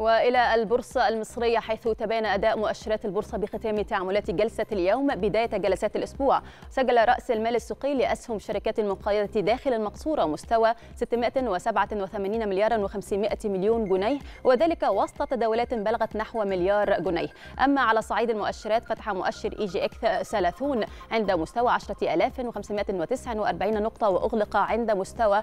والى البورصه المصريه حيث تبين اداء مؤشرات البورصه بختام تعاملات جلسه اليوم بدايه جلسات الاسبوع سجل راس المال السوقي لاسهم شركات المقايضه داخل المقصوره مستوى 687 مليار و500 مليون جنيه وذلك وسط تداولات بلغت نحو مليار جنيه اما على صعيد المؤشرات فتح مؤشر اي جي اكس 30 عند مستوى 10549 نقطه واغلق عند مستوى